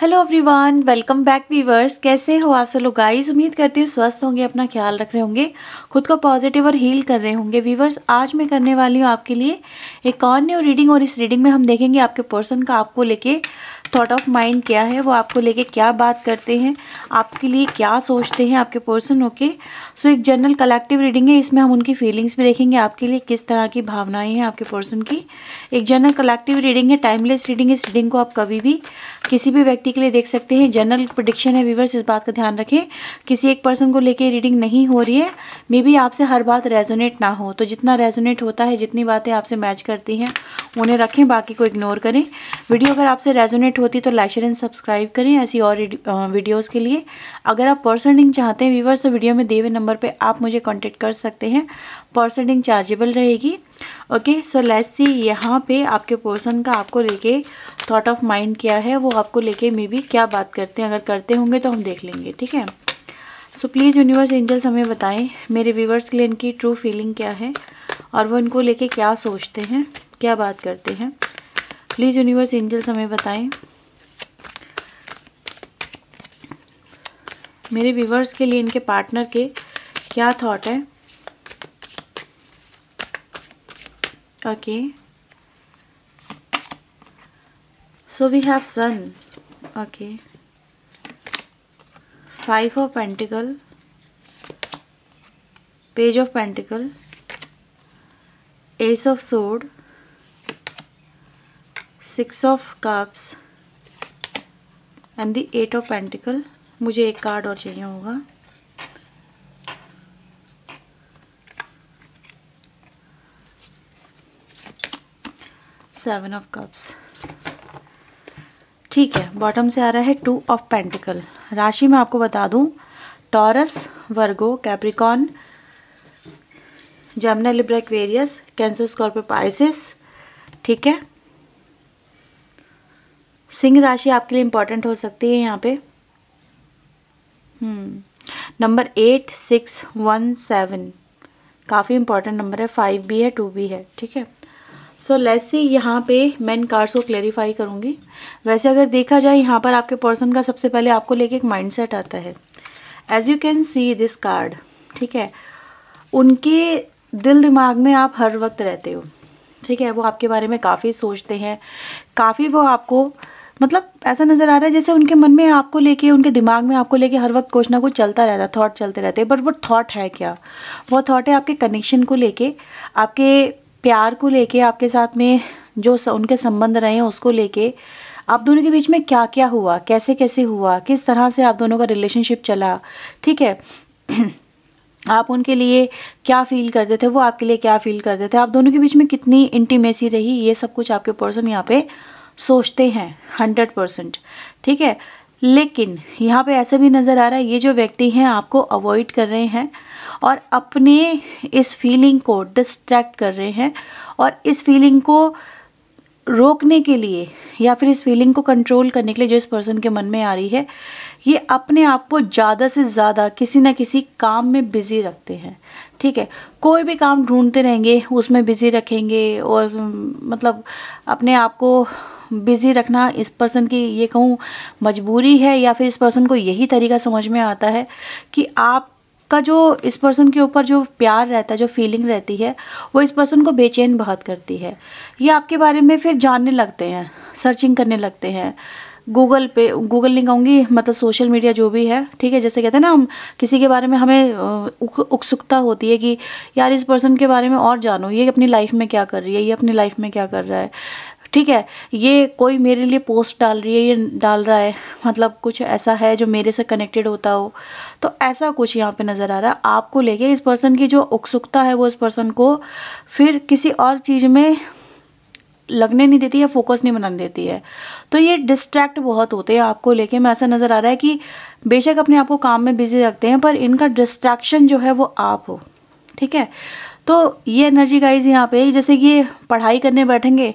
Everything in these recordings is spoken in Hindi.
Hello everyone welcome back viewers कैसे हो आप सब लोग गाइस उम्मीद करती हूँ स्वस्थ होंगे अपना ख्याल रख रहे होंगे खुद को पॉजिटिव और हील कर रहे होंगे वीवर्स आज मैं करने वाली हूँ आपके लिए एक और न्यू रीडिंग और इस रीडिंग में हम देखेंगे आपके पर्सन का आपको लेके थॉट ऑफ माइंड क्या है वो आपको लेके क्या बात करते हैं आपके लिए क्या सोचते हैं आपके पर्सन ओके सो एक जनरल कलेक्टिव रीडिंग है इसमें हम उनकी फीलिंग्स भी देखेंगे आपके लिए किस तरह की भावनाएं हैं आपके पर्सन की एक जनरल कलेक्टिव रीडिंग है टाइमलेस रीडिंग इस रीडिंग को आप कभी भी किसी भी व्यक्ति व्यक्ति के लिए देख सकते हैं जनरल प्रडिक्शन है व्यूवर्स इस बात का ध्यान रखें किसी एक पर्सन को लेके रीडिंग नहीं हो रही है मे बी आपसे हर बात रेजोनेट ना हो तो जितना रेजोनेट होता है जितनी बातें आपसे मैच करती हैं उन्हें रखें बाकी को इग्नोर करें वीडियो अगर आपसे रेजोनेट होती तो लाइक शेयर एंड सब्सक्राइब करें ऐसी और वीडियोज़ के लिए अगर आप पर्सनिंग चाहते हैं व्यूवर्स तो वीडियो में दिए हुए नंबर पर आप मुझे कॉन्टेक्ट कर सकते हैं पर्सनडिंग चार्जेबल रहेगी ओके सो लेट्स सी यहाँ पे आपके पर्सन का आपको लेके थॉट ऑफ माइंड क्या है वो आपको लेके मे बी क्या बात करते हैं अगर करते होंगे तो हम देख लेंगे ठीक है सो प्लीज़ यूनिवर्स एंजल्स हमें बताएं मेरे व्यूवर्स के लिए इनकी ट्रू फीलिंग क्या है और वो इनको लेके क्या सोचते हैं क्या बात करते हैं प्लीज़ यूनिवर्स एंजल्स हमें बताएं मेरे व्यूवर्स के लिए इनके पार्टनर के क्या थॉट है okay so we have sun okay five of pentacle page of pentacle ace of sword six of cups and the eight of pentacle मुझे एक कार्ड और चाहिए होगा सेवन ऑफ कप्स ठीक है बॉटम से आ रहा है टू ऑफ पेंटिकल राशि मैं आपको बता दूं Taurus Virgo Capricorn Gemini Libra Aquarius Cancer Scorpio Pisces ठीक है सिंह राशि आपके लिए इम्पोर्टेंट हो सकती है यहाँ पे number eight six one seven काफ़ी इंपॉर्टेंट नंबर है फाइव भी है टू भी है ठीक है सो लेस सी यहाँ पे मैं इन कार्ड्स को क्लेरिफाई करूँगी वैसे अगर देखा जाए यहाँ पर आपके पर्सन का सबसे पहले आपको लेके एक माइंडसेट आता है as you can see this card ठीक है उनके दिल दिमाग में आप हर वक्त रहते हो ठीक है वो आपके बारे में काफ़ी सोचते हैं काफ़ी वो आपको मतलब ऐसा नज़र आ रहा है जैसे उनके मन में आपको लेके उनके दिमाग में आपको लेके हर वक्त कुछ ना कुछ चलता रहता है थॉट चलते रहते हैं बट वो थॉट है क्या वो थॉट है आपके कनेक्शन को लेके आपके प्यार को लेके आपके साथ में जो उनके संबंध रहे हैं उसको लेके आप दोनों के बीच में क्या क्या हुआ कैसे कैसे हुआ किस तरह से आप दोनों का रिलेशनशिप चला ठीक है आप उनके लिए क्या फील करते थे वो आपके लिए क्या फील करते थे आप दोनों के बीच में कितनी इंटीमेसी रही ये सब कुछ आपके पर्सन यहाँ पे सोचते हैं हंड्रेड परसेंट ठीक है लेकिन यहाँ पे ऐसे भी नज़र आ रहा है ये जो व्यक्ति हैं आपको अवॉइड कर रहे हैं और अपने इस फीलिंग को डिस्ट्रैक्ट कर रहे हैं और इस फीलिंग को रोकने के लिए या फिर इस फीलिंग को कंट्रोल करने के लिए जो इस पर्सन के मन में आ रही है ये अपने आप को ज़्यादा से ज़्यादा किसी ना किसी काम में बिज़ी रखते हैं ठीक है कोई भी काम ढूंढते रहेंगे उसमें बिज़ी रखेंगे और मतलब अपने आप को बिज़ी रखना इस पर्सन की ये कहूँ मजबूरी है या फिर इस पर्सन को यही तरीका समझ में आता है कि आप का जो इस पर्सन के ऊपर जो प्यार रहता है जो फीलिंग रहती है वो इस पर्सन को बेचैन बहुत करती है ये आपके बारे में फिर जानने लगते हैं सर्चिंग करने लगते हैं गूगल पे गूगल नहीं कहूँगी मतलब सोशल मीडिया जो भी है ठीक है जैसे कहते हैं ना हम किसी के बारे में हमें उत्सुकता होती है कि यार इस पर्सन के बारे में और जानो ये अपनी लाइफ में क्या कर रही है ये अपनी लाइफ में क्या कर रहा है ठीक है ये कोई मेरे लिए पोस्ट डाल रही है ये डाल रहा है मतलब कुछ ऐसा है जो मेरे से कनेक्टेड होता हो तो ऐसा कुछ यहाँ पे नज़र आ रहा है आपको लेके इस पर्सन की जो उत्सुकता है वो इस पर्सन को फिर किसी और चीज़ में लगने नहीं देती या फोकस नहीं बनाने देती है तो ये डिस्ट्रैक्ट बहुत होते हैं आपको लेके मैं ऐसा नज़र आ रहा है कि बेशक अपने आप को काम में बिजी रखते हैं पर इनका डिस्ट्रैक्शन जो है वो आप हो ठीक है तो ये एनर्जी गाइज यहाँ पे जैसे कि पढ़ाई करने बैठेंगे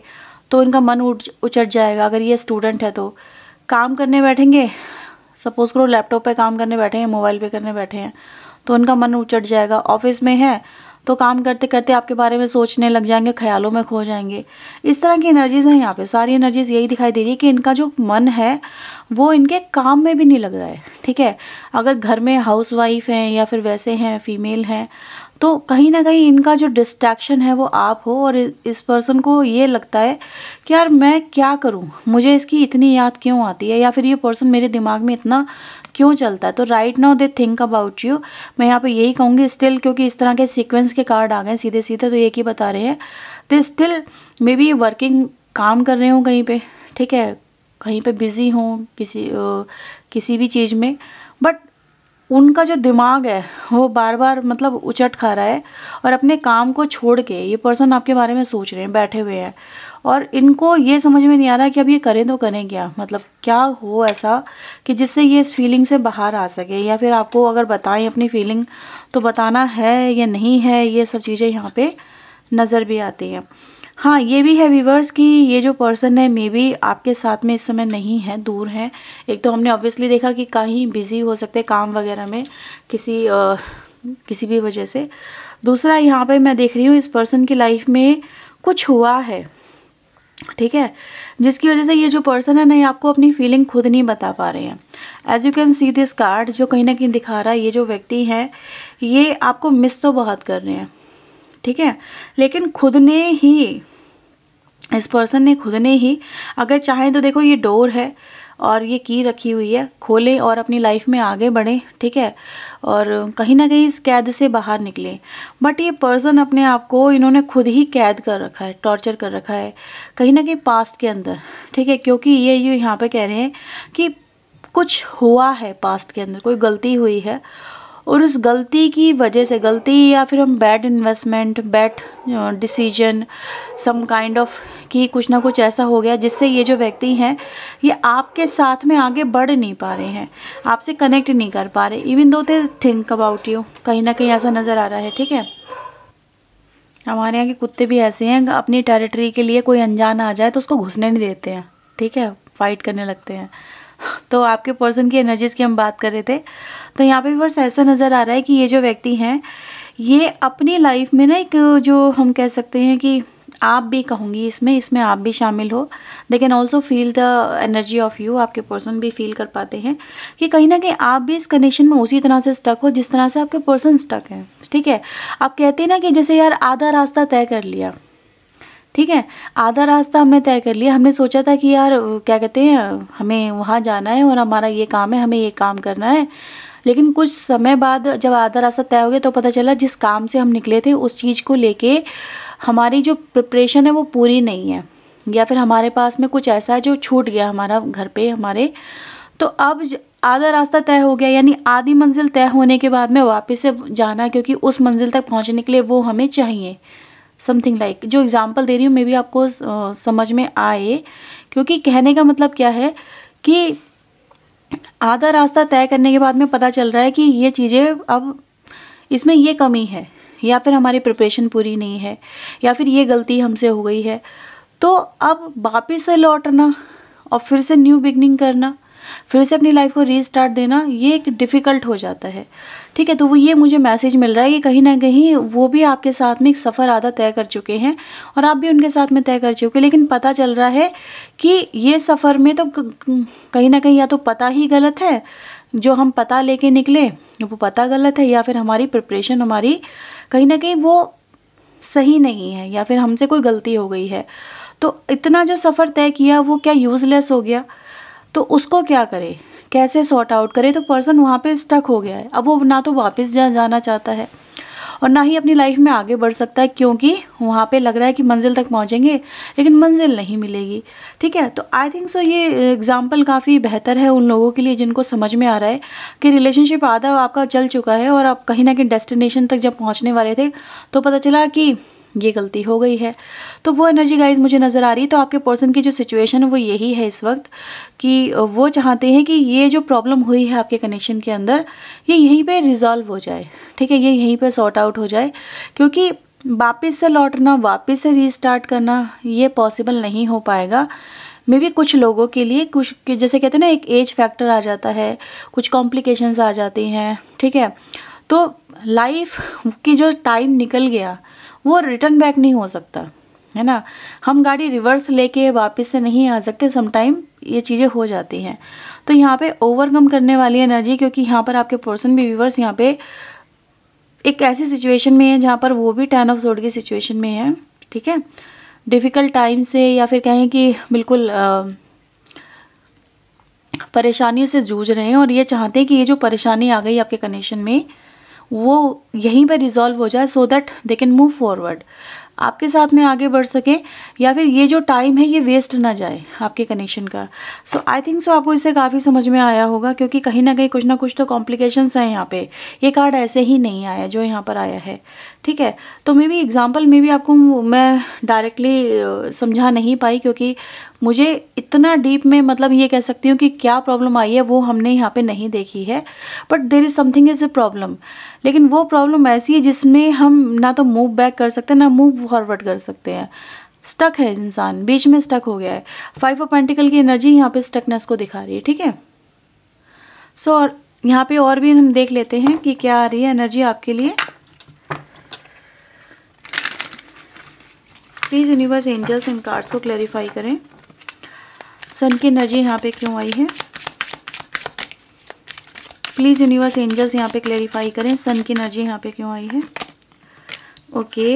तो इनका मन उचट जाएगा अगर ये स्टूडेंट है तो काम करने बैठेंगे सपोज़ करो लैपटॉप पे काम करने बैठे हैं मोबाइल पे करने बैठे हैं तो उनका मन उचट जाएगा ऑफिस में है तो काम करते करते आपके बारे में सोचने लग जाएंगे ख्यालों में खो जाएंगे इस तरह की एनर्जीज़ हैं यहाँ पे सारी एनर्जीज़ यही दिखाई दे रही है कि इनका जो मन है वो इनके काम में भी नहीं लग रहा है ठीक है अगर घर में हाउस वाइफ हैं या फिर वैसे हैं फीमेल हैं तो कहीं ना कहीं इनका जो डिस्ट्रैक्शन है वो आप हो और इस पर्सन को ये लगता है कि यार मैं क्या करूँ मुझे इसकी इतनी याद क्यों आती है या फिर ये पर्सन मेरे दिमाग में इतना क्यों चलता है तो right now they think about you मैं यहाँ पे यही कहूँगी स्टिल क्योंकि इस तरह के सीक्वेंस के कार्ड आ गए सीधे सीधे तो एक ही बता रहे हैं they still may be working काम कर रहे हों कहीं पर ठीक है कहीं पर बिज़ी हों किसी किसी भी चीज़ में बट उनका जो दिमाग है वो बार बार मतलब उचट खा रहा है और अपने काम को छोड़ के ये पर्सन आपके बारे में सोच रहे हैं बैठे हुए हैं और इनको ये समझ में नहीं आ रहा कि अब ये करें तो करें क्या मतलब क्या हो ऐसा कि जिससे ये इस फीलिंग से बाहर आ सके या फिर आपको अगर बताएं अपनी फीलिंग तो बताना है या नहीं है ये सब चीज़ें यहाँ पर नज़र भी आती हैं हाँ ये भी है वीवर्स कि ये जो पर्सन है मे बी आपके साथ में इस समय नहीं है दूर है एक तो हमने ऑब्वियसली देखा कि कहीं बिज़ी हो सकते काम वगैरह में किसी आ, किसी भी वजह से दूसरा यहाँ पे मैं देख रही हूँ इस पर्सन की लाइफ में कुछ हुआ है ठीक है जिसकी वजह से ये जो पर्सन है ना ये आपको अपनी फीलिंग खुद नहीं बता पा रहे हैं as you can see this card जो कहीं ना कहीं दिखा रहा है ये जो व्यक्ति है ये आपको मिस तो बहुत कर रहे हैं ठीक है लेकिन खुद ने ही इस पर्सन ने खुद ने ही अगर चाहें तो देखो ये डोर है और ये की रखी हुई है खोलें और अपनी लाइफ में आगे बढ़ें ठीक है और कहीं ना कहीं इस कैद से बाहर निकलें बट ये पर्सन अपने आप को इन्होंने खुद ही कैद कर रखा है टॉर्चर कर रखा है कहीं ना कहीं पास्ट के अंदर ठीक है क्योंकि ये ये यहाँ पे कह रहे हैं कि कुछ हुआ है पास्ट के अंदर कोई गलती हुई है और उस गलती की वजह से गलती या फिर हम bad investment bad decision some kind of कि कुछ ना कुछ ऐसा हो गया जिससे ये जो व्यक्ति हैं ये आपके साथ में आगे बढ़ नहीं पा रहे हैं आपसे कनेक्ट नहीं कर पा रहे इवन दो थे थिंक अबाउट यू कहीं ना कहीं ऐसा नज़र आ रहा है ठीक है हमारे यहाँ के कुत्ते भी ऐसे हैं अपनी टेरिटरी के लिए कोई अनजान आ जाए तो उसको घुसने नहीं देते हैं ठीक है फाइट करने लगते हैं तो आपके पर्सन की एनर्जीज़ की हम बात कर रहे थे तो यहाँ पे वर्ष ऐसा नज़र आ रहा है कि ये जो व्यक्ति हैं ये अपनी लाइफ में ना एक जो हम कह सकते हैं कि आप भी कहूँगी इसमें इसमें आप भी शामिल हो they can also feel the energy of you आपके पर्सन भी फील कर पाते हैं कि कहीं ना कहीं आप भी इस कनेक्शन में उसी तरह से स्टक हो जिस तरह से आपके पर्सन स्टक हैं ठीक है आप कहते हैं ना कि जैसे यार आधा रास्ता तय कर लिया ठीक है आधा रास्ता हमने तय कर लिया हमने सोचा था कि यार क्या कहते हैं हमें वहाँ जाना है और हमारा ये काम है हमें ये काम करना है लेकिन कुछ समय बाद जब आधा रास्ता तय हो गया तो पता चला जिस काम से हम निकले थे उस चीज़ को लेके हमारी जो प्रिपरेशन है वो पूरी नहीं है या फिर हमारे पास में कुछ ऐसा है जो छूट गया हमारा घर पे हमारे तो अब आधा रास्ता तय हो गया यानी आधी मंजिल तय होने के बाद में वापस से जाना क्योंकि उस मंजिल तक पहुँचने के लिए वो हमें चाहिए समथिंग लाइक जो एग्ज़ाम्पल दे रही हूँ मे भी आपको समझ में आए क्योंकि कहने का मतलब क्या है कि आधा रास्ता तय करने के बाद में पता चल रहा है कि ये चीज़ें अब इसमें ये कमी है या फिर हमारी प्रिपरेशन पूरी नहीं है या फिर ये गलती हमसे हो गई है तो अब वापस से लौटना और फिर से न्यू बिगनिंग करना फिर से अपनी लाइफ को रीस्टार्ट देना ये एक डिफ़िकल्ट हो जाता है ठीक है तो वो ये मुझे मैसेज मिल रहा है कि कहीं ना कहीं वो भी आपके साथ में एक सफ़र आधा तय कर चुके हैं और आप भी उनके साथ में तय कर चुके हैं लेकिन पता चल रहा है कि ये सफ़र में तो कहीं ना कहीं या तो पता ही गलत है जो हम पता लेके निकले वो पता गलत है या फिर हमारी प्रिपरेशन हमारी कहीं ना कहीं वो सही नहीं है या फिर हमसे कोई गलती हो गई है तो इतना जो सफ़र तय किया वो क्या यूज़लेस हो गया तो उसको क्या करें कैसे सॉर्ट आउट करे तो पर्सन वहाँ पे स्टक हो गया है अब वो ना तो वापस जा जाना चाहता है और ना ही अपनी लाइफ में आगे बढ़ सकता है क्योंकि वहाँ पे लग रहा है कि मंजिल तक पहुँचेंगे लेकिन मंजिल नहीं मिलेगी ठीक है तो आई थिंक सो ये एग्ज़ाम्पल काफ़ी बेहतर है उन लोगों के लिए जिनको समझ में आ रहा है कि रिलेशनशिप आधा आपका चल चुका है और आप कहीं ना कहीं डेस्टिनेशन तक जब पहुँचने वाले थे तो पता चला कि ये गलती हो गई है तो वो एनर्जी गाइज मुझे नज़र आ रही है तो आपके पर्सन की जो सिचुएशन है वो यही है इस वक्त कि वो चाहते हैं कि ये जो प्रॉब्लम हुई है आपके कनेक्शन के अंदर ये यहीं पे रिजॉल्व हो जाए ठीक है ये यहीं पे सॉर्ट आउट हो जाए क्योंकि वापस से लौटना वापस से रीस्टार्ट करना ये पॉसिबल नहीं हो पाएगा मे भी कुछ लोगों के लिए कुछ जैसे कहते हैं ना एक एज फैक्टर आ जाता है कुछ कॉम्प्लिकेशंस आ जाती हैं ठीक है तो लाइफ की जो टाइम निकल गया वो रिटर्न बैक नहीं हो सकता है ना हम गाड़ी रिवर्स लेके वापस से नहीं आ सकते समटाइम ये चीज़ें हो जाती हैं तो यहाँ पे ओवरकम करने वाली एनर्जी क्योंकि यहाँ पर आपके पर्सन भी व्यूवर्स यहाँ पे एक ऐसी सिचुएशन में है जहाँ पर वो भी टेन ऑफ सोड की सिचुएशन में है ठीक है डिफ़िकल्ट टाइम से या फिर कहें कि बिल्कुल आ, परेशानियों से जूझ रहे हैं और ये चाहते हैं कि ये जो परेशानी आ गई आपके कनेक्शन में वो यहीं पर रिजॉल्व हो जाए so that they can move forward आपके साथ में आगे बढ़ सकें या फिर ये जो टाइम है ये वेस्ट ना जाए आपके कनेक्शन का सो आई थिंक सो आपको इसे काफ़ी समझ में आया होगा क्योंकि कहीं ना कहीं कुछ ना कुछ तो कॉम्प्लिकेशंस हैं यहाँ पे ये कार्ड ऐसे ही नहीं आया जो यहाँ पर आया है ठीक है तो maybe example maybe आपको मैं डायरेक्टली समझा नहीं पाई क्योंकि मुझे इतना डीप में मतलब ये कह सकती हूँ कि क्या प्रॉब्लम आई है वो हमने यहाँ पे नहीं देखी है but there is something is a problem लेकिन वो प्रॉब्लम ऐसी है जिसमें हम ना तो मूव बैक कर सकते हैं ना मूव फॉरवर्ड कर सकते हैं स्टक है इंसान बीच में स्टक हो गया है फाइव ऑफ पेंटिकल की एनर्जी यहाँ पे स्टकनेस को दिखा रही है ठीक है सो और यहाँ पे और भी हम देख लेते हैं कि क्या आ रही है एनर्जी आपके लिए please universe angels in cards को क्लैरिफाई करें सन की एनर्जी यहाँ पे क्यों आई है प्लीज़ यूनिवर्स एंजल्स यहाँ पे क्लेरिफाई करें सन की एनर्जी यहाँ पे क्यों आई है okay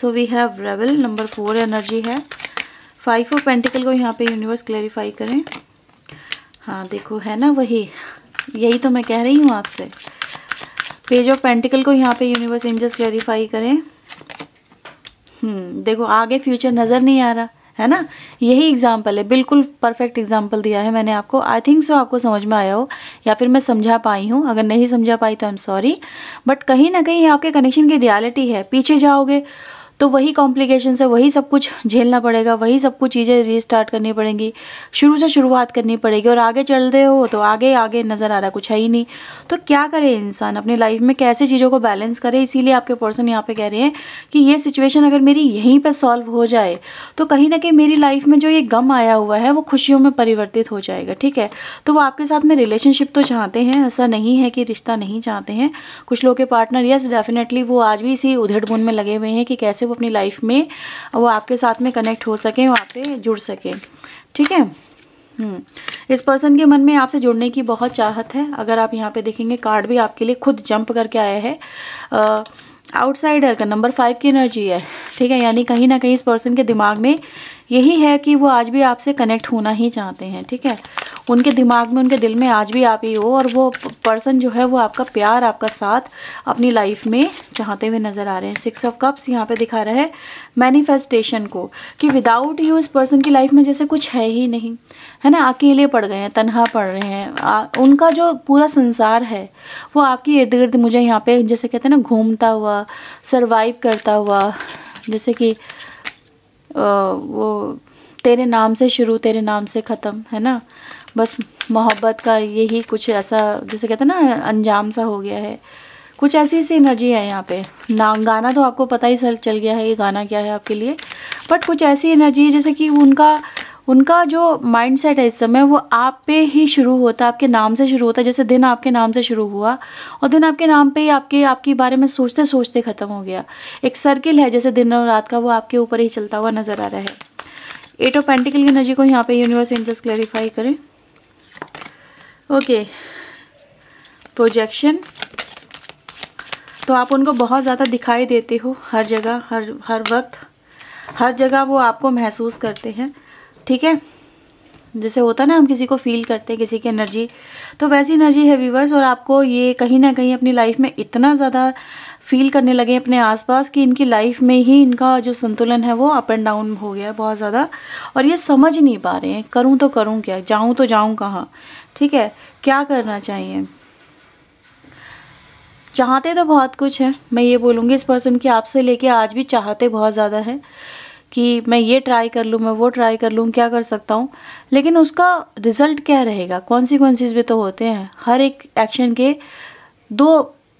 so we have rebel number four energy है फाइव ऑफ पेंटिकल को यहाँ पे यूनिवर्स क्लेरिफाई करें हाँ देखो है ना वही यही तो मैं कह रही हूँ आपसे पेज ऑफ पेंटिकल को यहाँ पे यूनिवर्स एंजल्स क्लेरिफाई करें हम्म देखो आगे फ्यूचर नज़र नहीं आ रहा है ना यही एग्जाम्पल है बिल्कुल परफेक्ट एग्जाम्पल दिया है मैंने आपको आई थिंक सो आपको समझ में आया हो या फिर मैं समझा पाई हूँ अगर नहीं समझा पाई तो आई एम सॉरी बट कहीं ना कहीं आपके कनेक्शन की रियलिटी है पीछे जाओगे तो वही कॉम्प्लिकेशन है वही सब कुछ झेलना पड़ेगा वही सब कुछ चीज़ें रीस्टार्ट करनी पड़ेंगी शुरू से शुरुआत करनी पड़ेगी और आगे चलते हो तो आगे आगे नज़र आ रहा कुछ है ही नहीं तो क्या करे इंसान अपनी लाइफ में कैसे चीज़ों को बैलेंस करे इसीलिए आपके पर्सन यहाँ पे कह रहे हैं कि ये सिचुएशन अगर मेरी यहीं पर सॉल्व हो जाए तो कहीं ना कहीं मेरी लाइफ में जो ये गम आया हुआ है वो खुशियों में परिवर्तित हो जाएगा ठीक है तो वो आपके साथ में रिलेशनशिप तो चाहते हैं ऐसा नहीं है कि रिश्ता नहीं चाहते हैं कुछ लोग के पार्टनर यस डेफिनेटली वो आज भी इसी उधेड़बुन में लगे हुए हैं कि कैसे वो अपनी लाइफ में वो आपके साथ में कनेक्ट हो सकें वो आपसे जुड़ सकें ठीक है हम्म। इस पर्सन के मन में आपसे जुड़ने की बहुत चाहत है अगर आप यहाँ पे देखेंगे कार्ड भी आपके लिए खुद जंप करके आया है आउटसाइडर का नंबर फाइव की एनर्जी है ठीक है यानी कहीं ना कहीं इस पर्सन के दिमाग में यही है कि वो आज भी आपसे कनेक्ट होना ही चाहते हैं ठीक है उनके दिमाग में उनके दिल में आज भी आप ही हो और वो पर्सन जो है वो आपका प्यार आपका साथ अपनी लाइफ में चाहते हुए नज़र आ रहे हैं सिक्स ऑफ कप्स यहाँ पे दिखा रहा है मैनिफेस्टेशन को कि विदाउट यू इस पर्सन की लाइफ में जैसे कुछ है ही नहीं है ना अकेले पड़ गए हैं तनहा पड़ रहे हैं आ, उनका जो पूरा संसार है वो आपकी इर्द गिर्द मुझे यहाँ पे जैसे कहते हैं ना घूमता हुआ सर्वाइव करता हुआ जैसे कि वो तेरे नाम से शुरू तेरे नाम से ख़त्म है ना बस मोहब्बत का यही कुछ ऐसा जैसे कहते हैं ना अंजाम सा हो गया है कुछ ऐसी ऐसी एनर्जी है यहाँ पे ना गाना तो आपको पता ही चल गया है ये गाना क्या है आपके लिए बट कुछ ऐसी एनर्जी है जैसे कि उनका उनका जो माइंड सेट है इस समय वो आप पे ही शुरू होता है आपके नाम से शुरू होता है जैसे दिन आपके नाम से शुरू हुआ और दिन आपके नाम पे ही आपके आपके बारे में सोचते सोचते ख़त्म हो गया एक सर्किल है जैसे दिन और रात का वो आपके ऊपर ही चलता हुआ नज़र आ रहा है एट ऑफ पेंटिकल की एनर्जी को यहाँ पे यूनिवर्स एंजल्स क्लैरिफाई करें ओके प्रोजेक्शन तो आप उनको बहुत ज़्यादा दिखाई देते हो हर जगह हर हर वक्त हर जगह वो आपको महसूस करते हैं ठीक है जैसे होता है ना हम किसी को फील करते हैं किसी की एनर्जी तो वैसी एनर्जी है व्यूवर्स और आपको ये कहीं ना कहीं अपनी लाइफ में इतना ज़्यादा फील करने लगे अपने आसपास कि इनकी लाइफ में ही इनका जो संतुलन है वो अप एंड डाउन हो गया है बहुत ज़्यादा और ये समझ नहीं पा रहे हैं करूँ तो करूँ क्या जाऊँ तो जाऊँ कहाँ ठीक है क्या करना चाहिए चाहते तो बहुत कुछ है मैं ये बोलूँगी इस पर्सन की आपसे लेके आज भी चाहते बहुत ज़्यादा है कि मैं ये ट्राई कर लूँ मैं वो ट्राई कर लूँ क्या कर सकता हूँ लेकिन उसका रिज़ल्ट क्या रहेगा कॉन्सिक्वेंसेज भी तो होते हैं हर एक एक्शन के दो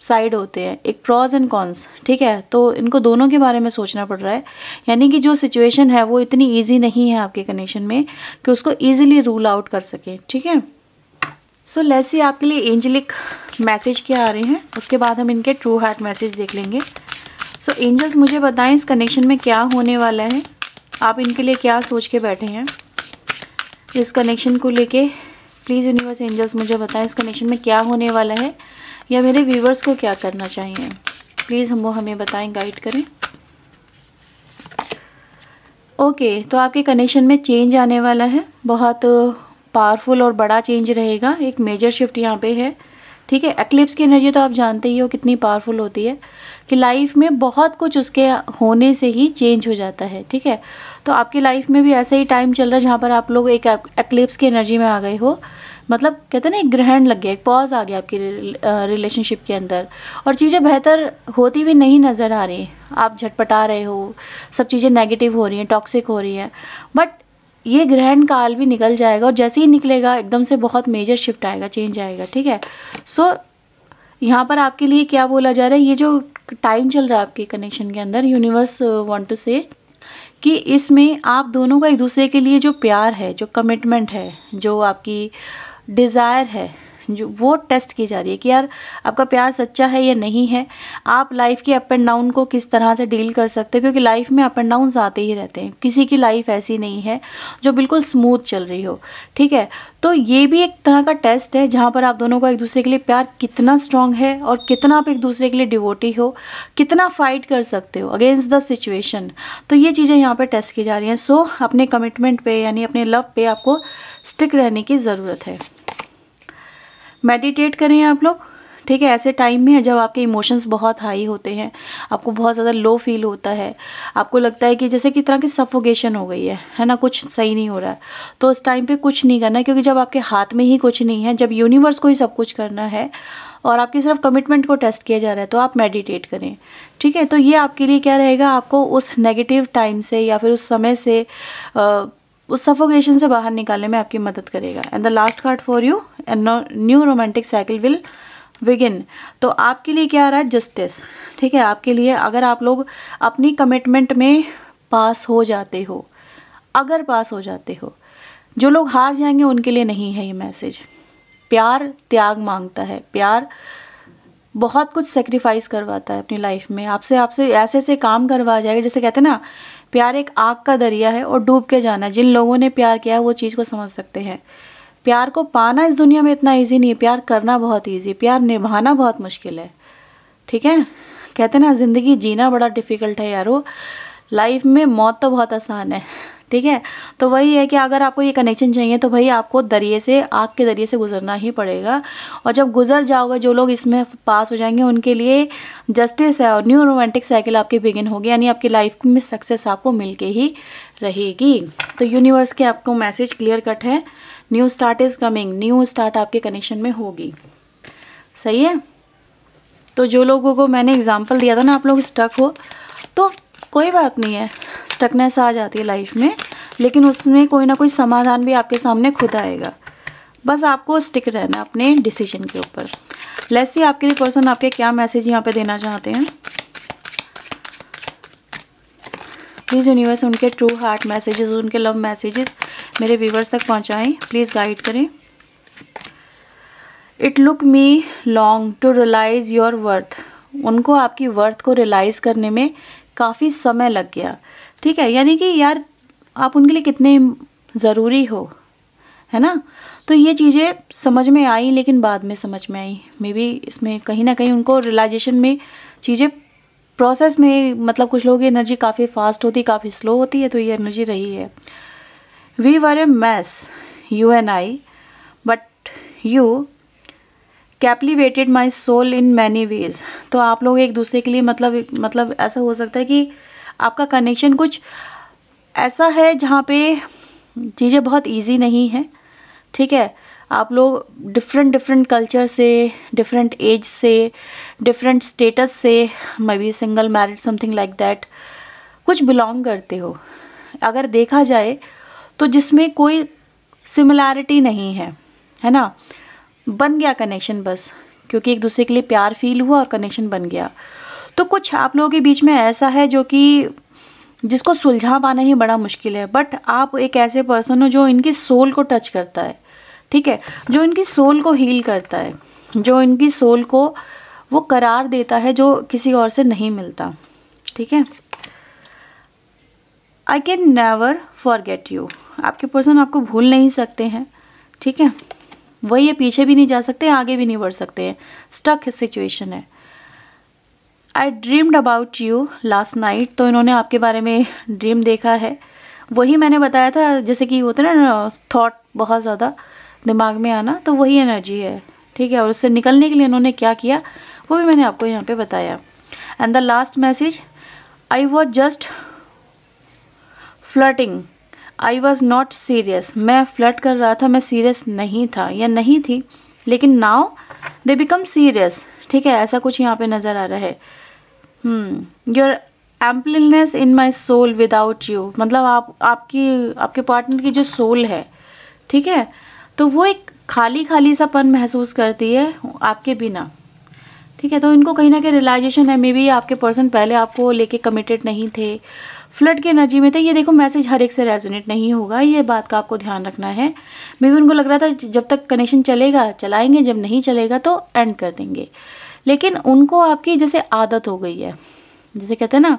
साइड होते हैं एक प्रॉज एंड कॉन्स ठीक है तो इनको दोनों के बारे में सोचना पड़ रहा है यानी कि जो सिचुएशन है वो इतनी ईजी नहीं है आपके कनेक्शन में कि उसको ईजिली रूल आउट कर सके ठीक है सो लेसी आपके लिए एंजलिक मैसेज क्या आ रहे हैं उसके बाद हम इनके ट्रू हार्ट मैसेज देख लेंगे सो एंजल्स मुझे बताएं इस कनेक्शन में क्या होने वाला है आप इनके लिए क्या सोच के बैठे हैं इस कनेक्शन को लेके प्लीज़ यूनिवर्स एंजल्स मुझे बताएं इस कनेक्शन में क्या होने वाला है या मेरे व्यूवर्स को क्या करना चाहिए प्लीज़ हम वो हमें बताएं गाइड करें ओके okay, तो आपके कनेक्शन में चेंज आने वाला है बहुत पावरफुल और बड़ा चेंज रहेगा एक मेजर शिफ्ट यहाँ पर है ठीक है एक्लिप्स की एनर्जी तो आप जानते ही हो कितनी पावरफुल होती है कि लाइफ में बहुत कुछ उसके होने से ही चेंज हो जाता है ठीक है तो आपकी लाइफ में भी ऐसा ही टाइम चल रहा है जहाँ पर आप लोग एक एक्लिप्स की एनर्जी में आ गए हो मतलब कहते हैं ना एक ग्रहण लग गया एक पॉज आ गया आपकी रिलेशनशिप के अंदर और चीज़ें बेहतर होती हुई नहीं नज़र आ रही आप झटपटा रहे हो सब चीज़ें नेगेटिव हो रही हैं टॉक्सिक हो रही हैं बट ये ग्रहण काल भी निकल जाएगा और जैसे ही निकलेगा एकदम से बहुत मेजर शिफ्ट आएगा चेंज आएगा ठीक है सो so, यहाँ पर आपके लिए क्या बोला जा रहा है ये जो टाइम चल रहा है आपके कनेक्शन के अंदर यूनिवर्स वांट टू से कि इसमें आप दोनों का एक दूसरे के लिए जो प्यार है जो कमिटमेंट है जो आपकी डिज़ायर है जो वो टेस्ट की जा रही है कि यार आपका प्यार सच्चा है या नहीं है आप लाइफ के अप एंड डाउन को किस तरह से डील कर सकते हो क्योंकि लाइफ में अप एंड डाउन आते ही रहते हैं किसी की लाइफ ऐसी नहीं है जो बिल्कुल स्मूथ चल रही हो ठीक है तो ये भी एक तरह का टेस्ट है जहाँ पर आप दोनों का एक दूसरे के लिए प्यार कितना स्ट्रांग है और कितना आप एक दूसरे के लिए डिवोटी हो कितना फाइट कर सकते हो अगेंस्ट द सिचुएशन तो ये चीज़ें यहाँ पर टेस्ट की जा रही हैं सो so, अपने कमिटमेंट पे यानी अपने लव पे आपको स्टिक रहने की ज़रूरत है मेडिटेट करें आप लोग ठीक है ऐसे टाइम में जब आपके इमोशंस बहुत हाई होते हैं आपको बहुत ज़्यादा लो फील होता है आपको लगता है कि जैसे कि तरह की सफोगेशन हो गई है है ना कुछ सही नहीं हो रहा है तो उस टाइम पे कुछ नहीं करना क्योंकि जब आपके हाथ में ही कुछ नहीं है जब यूनिवर्स को ही सब कुछ करना है और आपकी सिर्फ कमिटमेंट को टेस्ट किया जा रहा है तो आप मेडिटेट करें ठीक है तो ये आपके लिए क्या रहेगा आपको उस नेगेटिव टाइम से या फिर उस समय से उस सफोगेशन से बाहर निकालने में आपकी मदद करेगा and the last card for you new romantic cycle will विगिन तो आपके लिए क्या आ रहा है जस्टिस ठीक है आपके लिए अगर आप लोग अपनी कमिटमेंट में पास हो जाते हो अगर पास हो जाते हो जो लोग हार जाएंगे उनके लिए नहीं है ये मैसेज प्यार त्याग मांगता है प्यार बहुत कुछ सेक्रीफाइस करवाता है अपनी लाइफ में आपसे आपसे ऐसे ऐसे काम करवा जाएगा जैसे कहते हैं ना प्यार एक आग का दरिया है और डूब के जाना जिन लोगों ने प्यार किया है वो चीज़ को समझ सकते हैं प्यार को पाना इस दुनिया में इतना ईजी नहीं है प्यार करना बहुत ईजी प्यार निभाना बहुत मुश्किल है ठीक है कहते हैं ना ज़िंदगी जीना बड़ा डिफ़िकल्ट है यारो लाइफ में मौत तो बहुत आसान है ठीक है तो वही है कि अगर आपको ये कनेक्शन चाहिए तो भाई आपको दरिए से आग के दरिए से गुजरना ही पड़ेगा और जब गुजर जाओगे जो लोग इसमें पास हो जाएंगे उनके लिए जस्टिस है और न्यू रोमांटिक साइकिल आपकी बिगिन होगी यानी आपकी लाइफ में सक्सेस आपको मिल के ही रहेगी तो यूनिवर्स के आपको मैसेज क्लियर कट है new start is coming new start आपके कनेक्शन में होगी सही है तो जो लोगों को मैंने एग्जाम्पल दिया था ना आप लोग स्टक हो तो कोई बात नहीं है स्टकनेस आ जाती है लाइफ में लेकिन उसमें कोई ना कोई समाधान भी आपके सामने खुद आएगा बस आपको स्टिक रहना अपने डिसीजन के ऊपर लेस ही आपके लिए पर्सन आपके क्या मैसेज यहाँ पे देना चाहते हैं प्लीज़ यूनिवर्स उनके ट्रू हार्ट मैसेजेस उनके लव मैसेजेस मेरे व्यूवर्स तक पहुंचाएं प्लीज़ गाइड करें it look me long to realise your worth उनको आपकी वर्थ को रियलाइज़ करने में काफ़ी समय लग गया ठीक है यानी कि यार आप उनके लिए कितने ज़रूरी हो है ना तो ये चीज़ें समझ में आई लेकिन बाद में समझ में आई मे बी इसमें कहीं ना कहीं उनको रियलाइजेशन में चीज़ें प्रोसेस में मतलब कुछ लोगों की एनर्जी काफ़ी फास्ट होती काफ़ी स्लो होती है तो ये एनर्जी रही है we were a mess you and I but you captivated my soul in many ways तो आप लोग एक दूसरे के लिए मतलब मतलब ऐसा हो सकता है कि आपका कनेक्शन कुछ ऐसा है जहाँ पे चीज़ें बहुत ईजी नहीं है ठीक है आप लोग डिफरेंट डिफरेंट कल्चर से डिफरेंट एज से डिफरेंट स्टेटस से maybe single married something like that कुछ बिलोंग करते हो अगर देखा जाए तो जिसमें कोई सिमिलैरिटी नहीं है है ना बन गया कनेक्शन बस क्योंकि एक दूसरे के लिए प्यार फील हुआ और कनेक्शन बन गया तो कुछ आप लोगों के बीच में ऐसा है जो कि जिसको सुलझा पाना ही बड़ा मुश्किल है बट आप एक ऐसे पर्सन हो जो इनके सोल को टच करता है ठीक है जो इनकी सोल को हील करता है जो इनकी सोल को वो करार देता है जो किसी और से नहीं मिलता ठीक है I can never forget you आपके पर्सन आपको भूल नहीं सकते हैं ठीक है वही है पीछे भी नहीं जा सकते आगे भी नहीं बढ़ सकते हैं स्टक सिचुएशन है I dreamed about you last night तो इन्होंने आपके बारे में ड्रीम देखा है वही मैंने बताया था जैसे कि होते ना थाट बहुत ज़्यादा दिमाग में आना तो वही एनर्जी है ठीक है और उससे निकलने के लिए उन्होंने क्या किया वो भी मैंने आपको यहाँ पे बताया and the last message I was just flirting I was not serious मैं फ्लट कर रहा था मैं सीरियस नहीं था या नहीं थी लेकिन नाव दे बिकम सीरियस ठीक है ऐसा कुछ यहाँ पे नज़र आ रहा है your emptiness in my soul without you मतलब आप आपकी आपके पार्टनर की जो सोल है ठीक है तो वो एक खाली खाली सापन महसूस करती है आपके बिना ठीक है तो इनको कहीं ना कहीं रियलाइजेशन है मे बी आपके पर्सन पहले आपको लेके कमिटेड नहीं थे फ्लड की एनर्जी में थे ये देखो मैसेज हर एक से रेजोनेट नहीं होगा ये बात का आपको ध्यान रखना है मे बी उनको लग रहा था जब तक कनेक्शन चलेगा चलाएंगे जब नहीं चलेगा तो एंड कर देंगे लेकिन उनको आपकी जैसे आदत हो गई है जैसे कहते हैं ना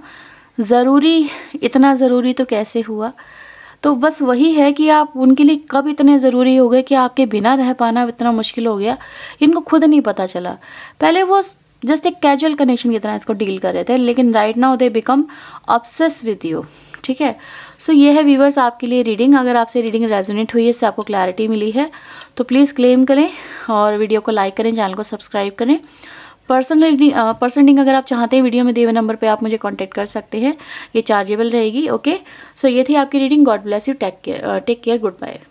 ज़रूरी इतना ज़रूरी तो कैसे हुआ तो बस वही है कि आप उनके लिए कब इतने ज़रूरी हो गए कि आपके बिना रह पाना इतना मुश्किल हो गया इनको खुद नहीं पता चला पहले वो जस्ट एक कैजुअल कनेक्शन की तरह इसको डील कर रहे थे लेकिन right now they become upset with you ठीक है सो ये है व्यूवर्स आपके लिए रीडिंग अगर आपसे रीडिंग रेजोनेट हुई है इससे आपको क्लैरिटी मिली है तो प्लीज़ क्लेम करें और वीडियो को लाइक करें चैनल को सब्सक्राइब करें पर्सनल पर्सन लिंक अगर आप चाहते हैं वीडियो में देवे हुए नंबर पर आप मुझे कॉन्टैक्ट कर सकते हैं ये चार्जेबल रहेगी ओके सो ये थी आपकी reading God bless you take care take care good bye